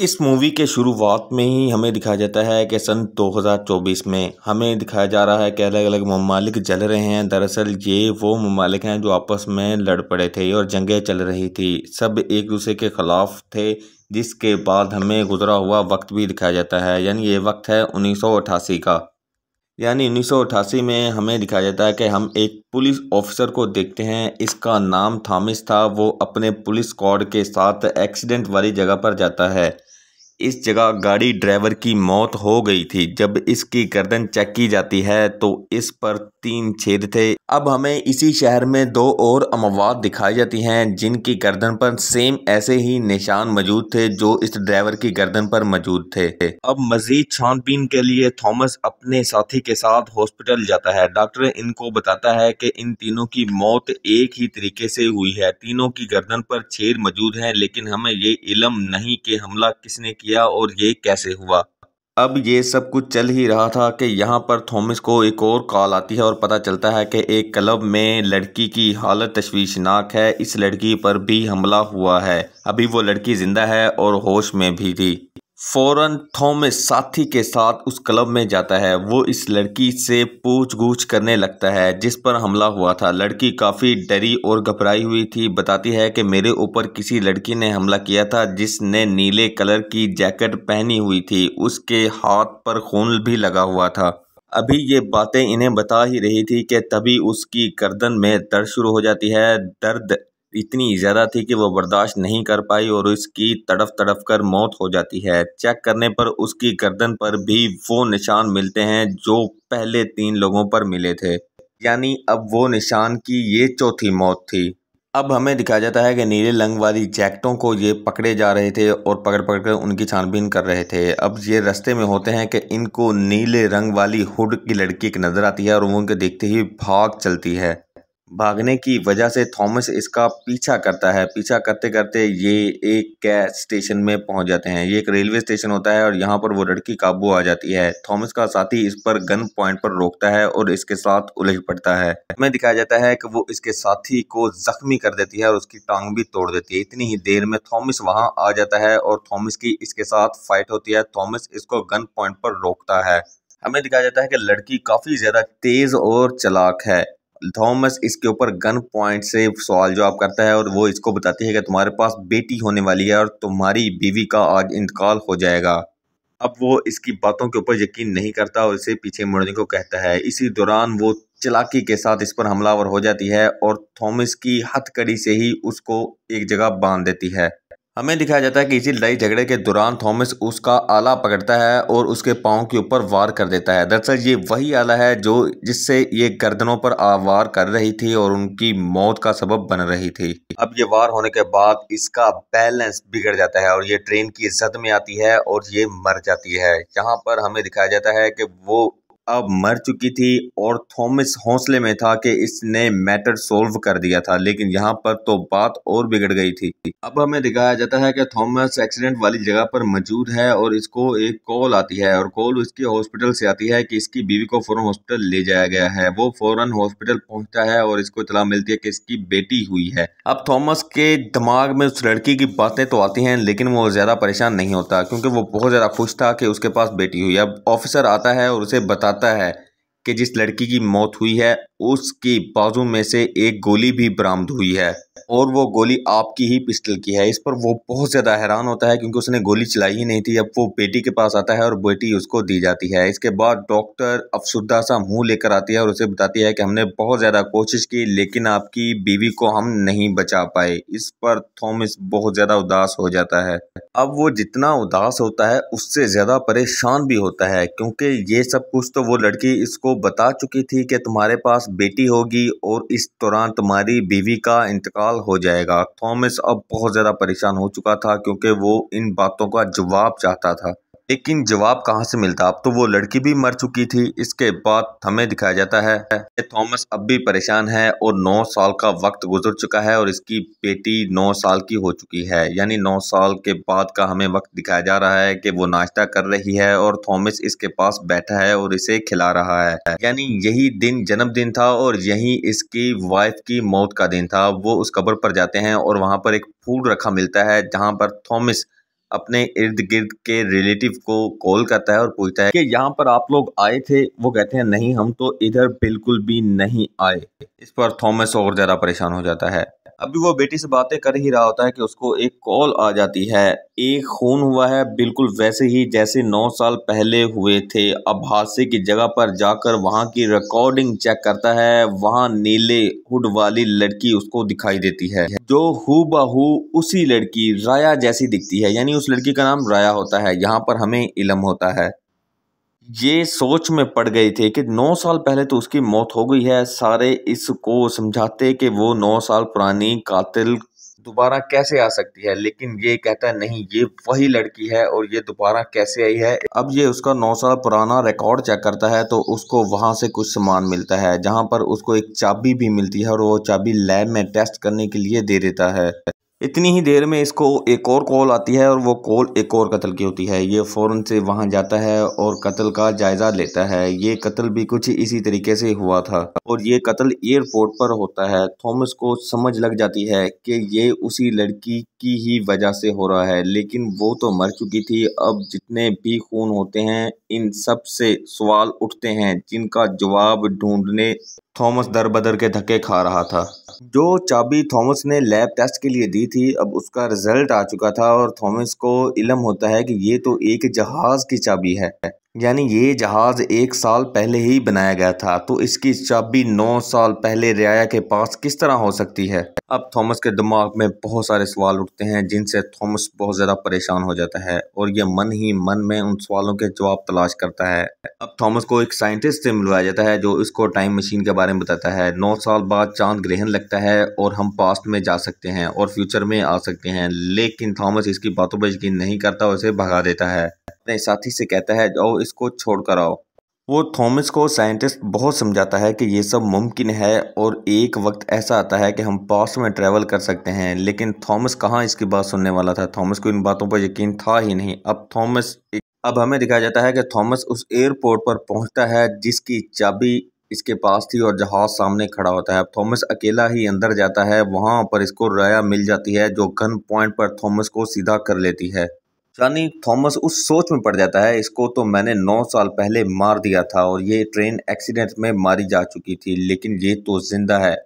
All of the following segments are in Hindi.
इस मूवी के शुरुआत में ही हमें दिखाया जाता है कि सन 2024 में हमें दिखाया जा रहा है कि अलग अलग ममालिक जल रहे हैं दरअसल ये वो ममालिक हैं जो आपस में लड़ पड़े थे और जंगें चल रही थी सब एक दूसरे के ख़िलाफ़ थे जिसके बाद हमें गुजरा हुआ वक्त भी दिखाया जाता है यानी ये वक्त है उन्नीस का यानी उन्नीस में हमें दिखाया जाता है कि हम एक पुलिस ऑफिसर को देखते हैं इसका नाम थामिस था वो अपने पुलिस स्क्वाड के साथ एक्सीडेंट वाली जगह पर जाता है इस जगह गाड़ी ड्राइवर की मौत हो गई थी जब इसकी गर्दन चेक की जाती है तो इस पर तीन छेद थे अब हमें इसी शहर में दो और अमवात दिखाई जाती हैं जिनकी गर्दन पर सेम ऐसे ही निशान मौजूद थे जो इस ड्राइवर की गर्दन पर मौजूद थे अब मजीद छानबीन के लिए थॉमस अपने साथी के साथ हॉस्पिटल जाता है डॉक्टर इनको बताता है कि इन तीनों की मौत एक ही तरीके से हुई है तीनों की गर्दन पर छेद मौजूद है लेकिन हमें ये इलम नहीं कि हमला किसने किया किया और ये कैसे हुआ अब ये सब कुछ चल ही रहा था कि यहाँ पर थॉमस को एक और कॉल आती है और पता चलता है कि एक क्लब में लड़की की हालत तश्वीशनाक है इस लड़की पर भी हमला हुआ है अभी वो लड़की ज़िंदा है और होश में भी थी फ़ौरन थॉमस साथी के साथ उस क्लब में जाता है वो इस लड़की से पूछ गूछ करने लगता है जिस पर हमला हुआ था लड़की काफ़ी डरी और घबराई हुई थी बताती है कि मेरे ऊपर किसी लड़की ने हमला किया था जिसने नीले कलर की जैकेट पहनी हुई थी उसके हाथ पर खून भी लगा हुआ था अभी ये बातें इन्हें बता ही रही थी कि तभी उसकी गर्दन में दर्द शुरू हो जाती है दर्द इतनी ज़्यादा थी कि वह बर्दाश्त नहीं कर पाई और उसकी तड़फ तड़फ कर मौत हो जाती है चेक करने पर उसकी गर्दन पर भी वो निशान मिलते हैं जो पहले तीन लोगों पर मिले थे यानी अब वो निशान की ये चौथी मौत थी अब हमें दिखाया जाता है कि नीले रंग वाली जैकटों को ये पकड़े जा रहे थे और पकड़ पकड़ कर उनकी छानबीन कर रहे थे अब ये रास्ते में होते हैं कि इनको नीले रंग वाली हुड की लड़की एक नज़र आती है और वो उनके देखते ही भाग चलती है भागने की वजह से थॉमस इसका पीछा करता है पीछा करते करते ये एक कै स्टेशन में पहुंच जाते हैं ये एक रेलवे स्टेशन होता है और यहाँ पर वो लड़की काबू आ जाती है थॉमस का साथी इस पर गन पॉइंट पर रोकता है और इसके साथ उलझ पड़ता है हमें दिखाया जाता है कि वो इसके साथी को जख्मी कर देती है और उसकी टांग भी तोड़ देती है इतनी ही देर में थॉमस वहाँ आ जाता है और थॉमस की इसके साथ फाइट होती है थॉमस इसको गन पॉइंट पर रोकता है हमें दिखाया जाता है कि लड़की काफ़ी ज़्यादा तेज़ और चलाक है थॉमस इसके ऊपर गन पॉइंट से सवाल जवाब करता है और वो इसको बताती है कि तुम्हारे पास बेटी होने वाली है और तुम्हारी बीवी का आज इंतकाल हो जाएगा अब वो इसकी बातों के ऊपर यकीन नहीं करता और इसे पीछे मुड़ने को कहता है इसी दौरान वो चलाकी के साथ इस पर हमलावर हो जाती है और थॉमस की हथकड़ी से ही उसको एक जगह बांध देती है हमें दिखाया जाता है कि इसी लड़ाई झगड़े के दौरान थॉमस उसका आला पकड़ता है और उसके पाँव के ऊपर वार कर देता है दरअसल ये वही आला है जो जिससे ये गर्दनों पर वार कर रही थी और उनकी मौत का सबब बन रही थी अब ये वार होने के बाद इसका बैलेंस बिगड़ जाता है और ये ट्रेन की जद में आती है और ये मर जाती है यहाँ पर हमें दिखाया जाता है कि वो अब मर चुकी थी और थॉमस हौसले में था कि इसने मैटर सोल्व कर दिया था लेकिन यहाँ पर तो बात और बिगड़ गई थी अब हमें दिखाया जाता है कि थॉमस एक्सीडेंट वाली जगह पर मौजूद है और इसको एक कॉल आती है और कॉल उसके हॉस्पिटल से आती है कि इसकी बीवी को फौरन हॉस्पिटल ले जाया गया है वो फौरन हॉस्पिटल पहुंचता है और इसको इतला मिलती है कि इसकी बेटी हुई है अब थॉमस के दिमाग में उस लड़की की बातें तो आती हैं लेकिन वो ज़्यादा परेशान नहीं होता क्योंकि वो बहुत ज़्यादा खुश था कि उसके पास बेटी हुई अब ऑफिसर आता है और उसे बताता बताता है कि जिस लड़की की मौत हुई है उसकी बाजू में से एक गोली भी बरामद हुई है और वो गोली आपकी ही पिस्टल की है इस पर वो बहुत ज़्यादा हैरान होता है क्योंकि उसने गोली चलाई ही नहीं थी अब वो बेटी के पास आता है और बेटी उसको दी जाती है इसके बाद डॉक्टर अफसुदा सा मुंह लेकर आती है और उसे बताती है कि हमने बहुत ज़्यादा कोशिश की लेकिन आपकी बीवी को हम नहीं बचा पाए इस पर थॉमस बहुत ज़्यादा उदास हो जाता है अब वो जितना उदास होता है उससे ज़्यादा परेशान भी होता है क्योंकि ये सब कुछ तो वो लड़की इसको बता चुकी थी कि तुम्हारे पास बेटी होगी और इस दौरान तुम्हारी बीवी का इंतकाल साल हो जाएगा थॉमस अब बहुत ज़्यादा परेशान हो चुका था क्योंकि वो इन बातों का जवाब चाहता था लेकिन जवाब कहाँ से मिलता अब तो वो लड़की भी मर चुकी थी इसके बाद हमें दिखाया जाता है कि थॉमस अब भी परेशान है और नौ साल का वक्त गुजर चुका है और इसकी बेटी नौ साल की हो चुकी है यानी नौ साल के बाद का हमें वक्त दिखाया जा रहा है कि वो नाश्ता कर रही है और थॉमस इसके पास बैठा है और इसे खिला रहा है यानी यही दिन जन्मदिन था और यही इसकी वाइफ की मौत का दिन था वो उस कब्र पर जाते हैं और वहाँ पर एक फूल रखा मिलता है जहाँ पर थॉमस अपने इर्द गिर्द के रिलेटिव को कॉल करता है और पूछता है कि यहाँ पर आप लोग आए थे वो कहते हैं नहीं हम तो इधर बिल्कुल भी नहीं आए इस पर थॉमस और ज़्यादा परेशान हो जाता है अभी वो बेटी से बातें कर ही रहा होता है कि उसको एक कॉल आ जाती है एक खून हुआ है बिल्कुल वैसे ही जैसे नौ साल पहले हुए थे अब हादसे की जगह पर जाकर वहाँ की रिकॉर्डिंग चेक करता है वहाँ नीले हुड वाली लड़की उसको दिखाई देती है जो हु बहू उसी लड़की राया जैसी दिखती है यानी उस लड़की का नाम राया होता है यहाँ पर हमें इलम होता है ये सोच में पड़ गए थे कि नौ साल पहले तो उसकी मौत हो गई है सारे इसको समझाते कि वो नौ साल पुरानी कातिल दोबारा कैसे आ सकती है लेकिन ये कहता है नहीं ये वही लड़की है और ये दोबारा कैसे आई है अब ये उसका नौ साल पुराना रिकॉर्ड चेक करता है तो उसको वहां से कुछ सामान मिलता है जहां पर उसको एक चाबी भी मिलती है और वो चाबी लैब में टेस्ट करने के लिए दे देता है इतनी ही देर में इसको एक और कॉल आती है और वो कॉल एक और कत्ल की होती है ये फौरन से वहाँ जाता है और कत्ल का जायज़ा लेता है ये कत्ल भी कुछ इसी तरीके से हुआ था और ये कत्ल एयरपोर्ट पर होता है थॉमस को समझ लग जाती है कि ये उसी लड़की की ही वजह से हो रहा है लेकिन वो तो मर चुकी थी अब जितने भी खून होते हैं इन सब से सवाल उठते हैं जिनका जवाब ढूंढने थॉमस दर बदर के धक्के खा रहा था जो चाबी थॉमस ने लैब टेस्ट के लिए दी थी अब उसका रिजल्ट आ चुका था और थॉमस को इलम होता है कि ये तो एक जहाज की चाबी है यानी ये जहाज एक साल पहले ही बनाया गया था तो इसकी चाबी नौ साल पहले रियाया के पास किस तरह हो सकती है अब थॉमस के दिमाग में बहुत सारे सवाल उठते हैं जिनसे थॉमस बहुत ज़्यादा परेशान हो जाता है और यह मन ही मन में उन सवालों के जवाब तलाश करता है अब थॉमस को एक साइंटिस्ट से मिलवाया जाता है जो इसको टाइम मशीन के बारे में बताता है नौ साल बाद चांद ग्रहण लगता सकता है और हम पास्ट में जा सकते हैं और फ्यूचर में आ सकते हैं लेकिन थॉमस इसकी बातों पर यकीन नहीं करता और उसे भगा देता है अपने साथी से कहता है जाओ इसको छोड़ कर आओ वो थॉमस को साइंटिस्ट बहुत समझाता है कि ये सब मुमकिन है और एक वक्त ऐसा आता है कि हम पास में ट्रैवल कर सकते हैं लेकिन थॉमस कहाँ इसकी बात सुनने वाला था थॉमस को इन बातों पर यकीन था ही नहीं अब थॉमस अब हमें दिखाया जाता है कि थॉमस उस एयरपोर्ट पर पहुंचता है जिसकी चाबी इसके पास थी और जहाज सामने खड़ा होता है अब थॉमस अकेला ही अंदर जाता है वहां पर इसको रया मिल जाती है जो गन पॉइंट पर थॉमस को सीधा कर लेती है यानी थॉमस उस सोच में पड़ जाता है इसको तो मैंने नौ साल पहले मार दिया था और ये ट्रेन एक्सीडेंट में मारी जा चुकी थी लेकिन ये तो जिंदा है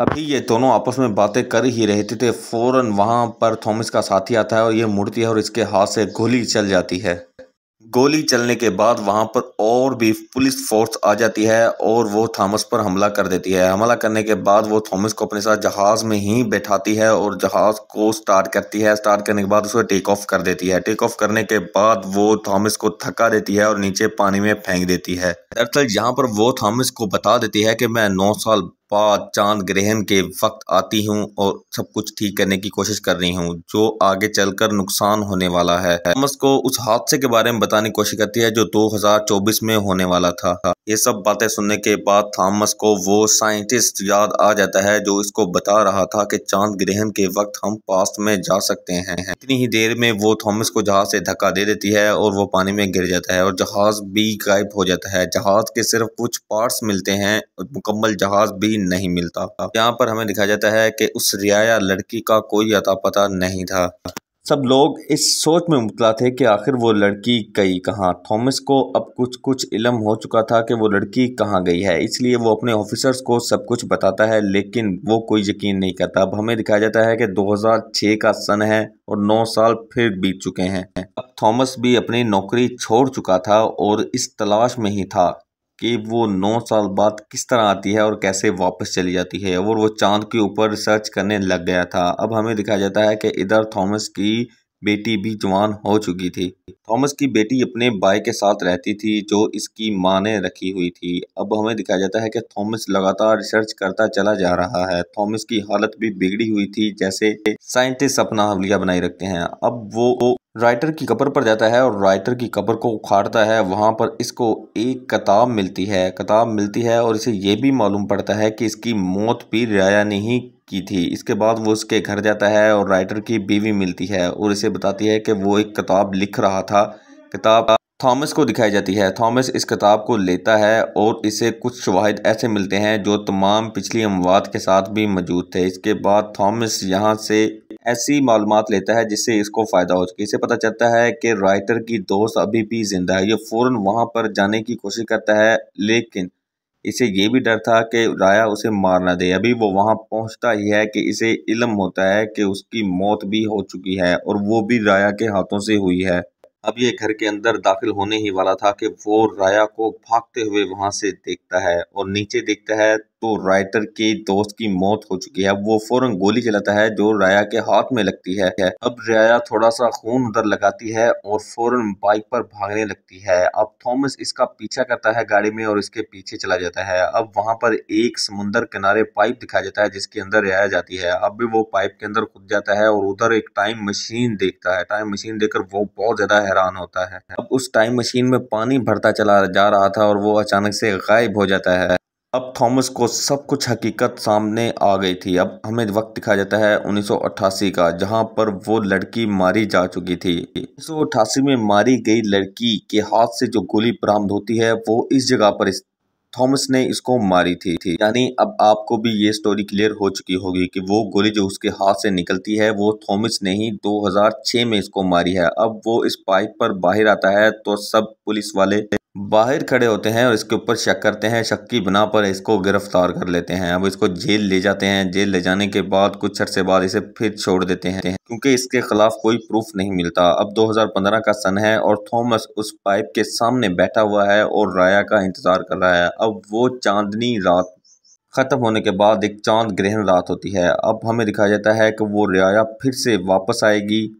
अभी ये दोनों आपस में बातें कर ही रहे थे फौरन वहां पर थॉमस का साथी आता है और ये मुड़ती है और इसके हाथ से गोली चल जाती है गोली चलने के बाद वहां पर और भी पुलिस फोर्स आ जाती है और वो थॉमस पर हमला कर देती है हमला करने के बाद वो थॉमस को अपने साथ जहाज़ में ही बैठाती है और जहाज़ को स्टार्ट करती है स्टार्ट करने के बाद उसे टेक ऑफ कर देती है टेक ऑफ करने के बाद वो थॉमस को थका देती है और नीचे पानी में फेंक देती है दरअसल यहाँ पर वो थॉमस को बता देती है कि मैं नौ साल बाद चांद ग्रहण के वक्त आती हूँ और सब कुछ ठीक करने की कोशिश कर रही हूँ जो आगे चलकर नुकसान होने वाला है थॉमस को उस हादसे के बारे में बताने की कोशिश करती है जो 2024 में होने वाला था ये सब बातें सुनने के बाद थॉमस को वो साइंटिस्ट याद आ जाता है जो इसको बता रहा था कि चांद ग्रहण के वक्त हम पास्ट में जा सकते हैं इतनी ही देर में वो थॉमस को जहाज से धक्का दे देती है और वो पानी में गिर जाता है और जहाज भी गायब हो जाता है जहाज के सिर्फ कुछ पार्ट्स मिलते हैं मुकम्मल जहाज भी नहीं मिलता यहाँ पर हमें दिखाया जाता है कि उस रियाया लड़की का कोई अता पता नहीं था सब लोग इस सोच में मुबला थे कि आखिर वो लड़की गई कहाँ थॉमस को अब कुछ कुछ इलम हो चुका था कि वो लड़की कहाँ गई है इसलिए वो अपने ऑफिसर्स को सब कुछ बताता है लेकिन वो कोई यकीन नहीं करता अब हमें दिखाया जाता है कि 2006 का सन है और 9 साल फिर बीत चुके हैं अब थॉमस भी अपनी नौकरी छोड़ चुका था और इस तलाश में ही था कि वो नौ साल बाद किस तरह आती है और कैसे वापस चली जाती है और वो चांद के ऊपर रिसर्च करने लग गया था अब हमें दिखाया जाता है कि इधर थॉमस की बेटी भी जवान हो चुकी थी थॉमस की बेटी अपने भाई के साथ रहती थी जो इसकी माँ ने रखी हुई थी अब हमें दिखाया जाता है कि थॉमस लगातार रिसर्च करता चला जा रहा है थॉमस की हालत भी बिगड़ी हुई थी जैसे साइंटिस्ट अपना हवलिया बनाए रखते हैं अब वो राइटर की कब्र पर जाता है और राइटर की कपर को उखाड़ता है वहाँ पर इसको एक किताब मिलती है किताब मिलती है और इसे ये भी मालूम पड़ता है कि इसकी मौत भी राया ने ही की थी इसके बाद वो उसके घर जाता है और राइटर की बीवी मिलती है और इसे बताती है कि वो एक किताब लिख रहा था किताब थॉमस को दिखाई जाती है थॉमस इस किताब को लेता है और इसे कुछ शवाहद ऐसे मिलते हैं जो तमाम पिछली अमवात के साथ भी मौजूद थे इसके बाद थॉमस यहाँ से ऐसी मालूम लेता है जिससे इसको फ़ायदा हो सके इसे पता चलता है कि राइटर की दोस्त अभी भी ज़िंदा है ये फ़ौर वहाँ पर जाने की कोशिश करता है लेकिन इसे ये भी डर था कि राया उसे मार ना दे अभी वो वहाँ पहुँचता ही है कि इसे इलम होता है कि उसकी मौत भी हो चुकी है और वो भी राया के हाथों से हुई है अब ये घर के अंदर दाखिल होने ही वाला था कि वो राया को भागते हुए वहाँ से देखता है और नीचे देखता है तो राइटर के दोस्त की मौत हो चुकी है वो फौरन गोली चलाता है जो राया के हाथ में लगती है अब राया थोड़ा सा खून उधर लगाती है और फौरन बाइक पर भागने लगती है अब थॉमस इसका पीछा करता है गाड़ी में और इसके पीछे चला जाता है अब वहां पर एक समुन्दर किनारे पाइप दिखाया जाता है जिसके अंदर राया जाती है अब भी वो पाइप के अंदर खुद जाता है और उधर एक टाइम मशीन देखता है टाइम मशीन देखकर वो बहुत ज्यादा हैरान होता है अब उस टाइम मशीन में पानी भरता चला जा रहा था और वो अचानक से गायब हो जाता है अब थॉमस को सब कुछ हकीकत सामने आ गई थी अब हमें वक्त दिखाया जाता है 1988 का जहां पर वो लड़की मारी जा चुकी थी 1988 में मारी गई लड़की के हाथ से जो गोली बरामद होती है वो इस जगह पर थॉमस ने इसको मारी थी, थी। यानी अब आपको भी ये स्टोरी क्लियर हो चुकी होगी कि वो गोली जो उसके हाथ से निकलती है वो थॉमस ने ही 2006 में इसको मारी है अब वो इस पाइप पर बाहर आता है तो सब पुलिस वाले बाहर खड़े होते हैं और इसके ऊपर शक करते हैं शक की बना पर इसको गिरफ्तार कर लेते हैं अब इसको जेल ले जाते हैं जेल ले जाने के बाद कुछ अरसे बाद इसे फिर छोड़ देते हैं क्योंकि इसके खिलाफ कोई प्रूफ नहीं मिलता अब 2015 का सन है और थॉमस उस पाइप के सामने बैठा हुआ है और राया का इंतजार कर रहा है अब वो चांदनी रात ख़त्म होने के बाद एक चांद ग्रहण रात होती है अब हमें दिखाया जाता है कि वो रियाया फिर से वापस आएगी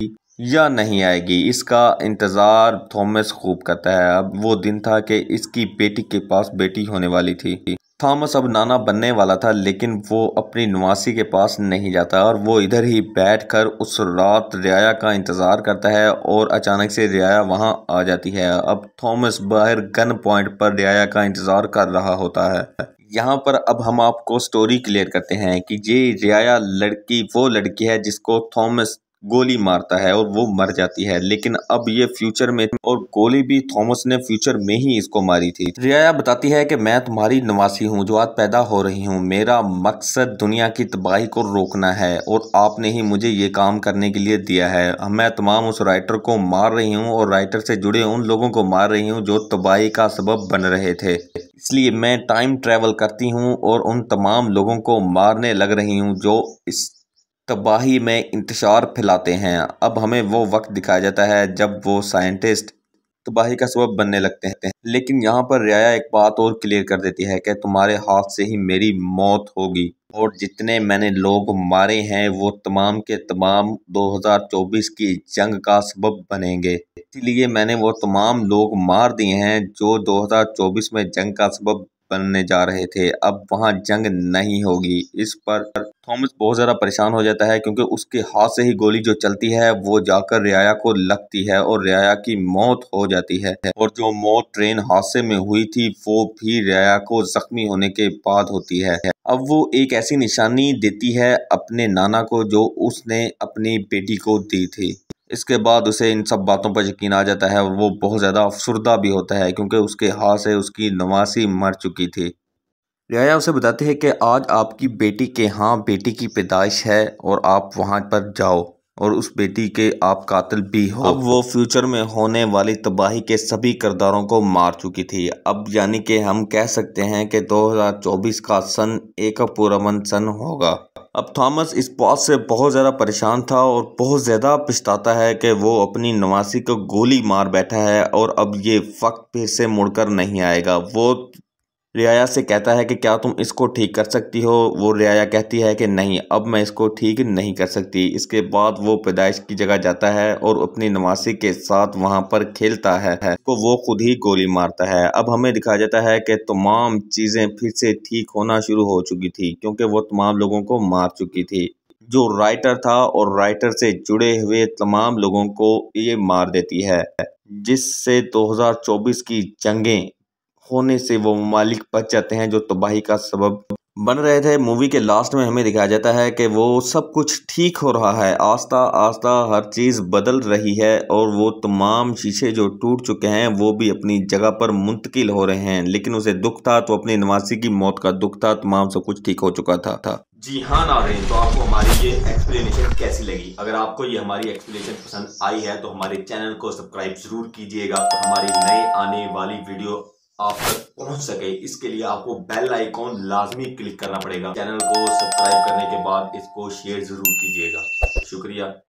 या नहीं आएगी इसका इंतज़ार थॉमस खूब करता है अब वो दिन था कि इसकी बेटी के पास बेटी होने वाली थी थॉमस अब नाना बनने वाला था लेकिन वो अपनी नवासी के पास नहीं जाता और वो इधर ही बैठ कर उस रात रियाया का इंतज़ार करता है और अचानक से रियाया वहाँ आ जाती है अब थॉमस बाहर गन पॉइंट पर रियाया का इंतज़ार कर रहा होता है यहाँ पर अब हम आपको स्टोरी क्लियर करते हैं कि ये रियाया लड़की वो लड़की है जिसको थॉमस गोली मारता है और वो मर जाती है लेकिन अब ये फ्यूचर में और गोली भी थॉमस ने फ्यूचर में ही इसको मारी थी रियाया बताती है कि मैं तुम्हारी नवासी हूँ जो आज पैदा हो रही हूँ मेरा मकसद दुनिया की तबाही को रोकना है और आपने ही मुझे ये काम करने के लिए दिया है मैं तमाम उस राइटर को मार रही हूँ और राइटर से जुड़े उन लोगों को मार रही हूँ जो तबाही का सबब बन रहे थे इसलिए मैं टाइम ट्रेवल करती हूँ और उन तमाम लोगों को मारने लग रही हूँ जो इस तबाही में इंतशार फैलाते हैं अब हमें वो वक्त दिखाया जाता है जब वो साइंटिस्ट तबाही का सबब बनने लगते हैं लेकिन यहाँ पर रियाया एक बात और क्लियर कर देती है कि तुम्हारे हाथ से ही मेरी मौत होगी और जितने मैंने लोग मारे हैं वो तमाम के तमाम 2024 की जंग का सबब बनेंगे इसलिए मैंने वो तमाम लोग मार दिए हैं जो 2024 में जंग का सबब बनने जा रहे थे अब वहाँ जंग नहीं होगी इस पर थॉमस बहुत ज़्यादा परेशान हो जाता है क्योंकि उसके हाथ से ही गोली जो चलती है वो जाकर रियाया को लगती है और रियाया की मौत हो जाती है और जो मौत ट्रेन हादसे में हुई थी वो भी रियाया को जख्मी होने के बाद होती है अब वो एक ऐसी निशानी देती है अपने नाना को जो उसने अपनी बेटी को दी थी इसके बाद उसे इन सब बातों पर यकीन आ जाता है और वो बहुत ज़्यादा अफसरदा भी होता है क्योंकि उसके हाथ से उसकी नवासी मर चुकी थी रियाया उसे बताती है कि आज आपकी बेटी के यहाँ बेटी की पैदाइश है और आप वहाँ पर जाओ और उस बेटी के आप कातिल भी हो अब वो फ्यूचर में होने वाली तबाही के सभी किरदारों को मार चुकी थी अब यानी कि हम कह सकते हैं कि 2024 का सन एक पुरमन सन होगा अब थॉमस इस बात से बहुत ज़्यादा परेशान था और बहुत ज़्यादा पछताता है कि वो अपनी नवासी को गोली मार बैठा है और अब ये वक्त फिर से मुड़कर नहीं आएगा वो रियाया से कहता है कि क्या तुम इसको ठीक कर सकती हो वो रियाया कहती है कि नहीं अब मैं इसको ठीक नहीं कर सकती इसके बाद वो पैदाइश की जगह जाता है और अपनी नवासी के साथ वहाँ पर खेलता है तो वो खुद ही गोली मारता है अब हमें दिखाया जाता है कि तमाम चीज़ें फिर से ठीक होना शुरू हो चुकी थी क्योंकि वो तमाम लोगों को मार चुकी थी जो राइटर था और राइटर से जुड़े हुए तमाम लोगों को ये मार देती है जिससे 2024 की जंगें होने से वो ममालिक बच जाते हैं जो तबाही का सबब बन रहे थे मूवी के लास्ट में हमें दिखाया जाता है कि वो सब कुछ ठीक हो रहा है आस्ता आस्ता हर चीज़ बदल रही है और वो तमाम शीशे जो टूट चुके हैं वो भी अपनी जगह पर मुंतकिल हो रहे हैं लेकिन उसे दुख था तो अपनी नवासी की मौत का दुख था तमाम सब कुछ ठीक हो चुका था, था। जी हाँ रहे तो आपको हमारी ये एक्सप्लेनेशन कैसी लगी अगर आपको ये हमारी एक्सप्लेनेशन पसंद आई है तो हमारे चैनल को सब्सक्राइब ज़रूर कीजिएगा तो हमारी नई आने वाली वीडियो आप तक पहुंच सके इसके लिए आपको बेल आइकॉन लाजमी क्लिक करना पड़ेगा चैनल को सब्सक्राइब करने के बाद इसको शेयर जरूर कीजिएगा शुक्रिया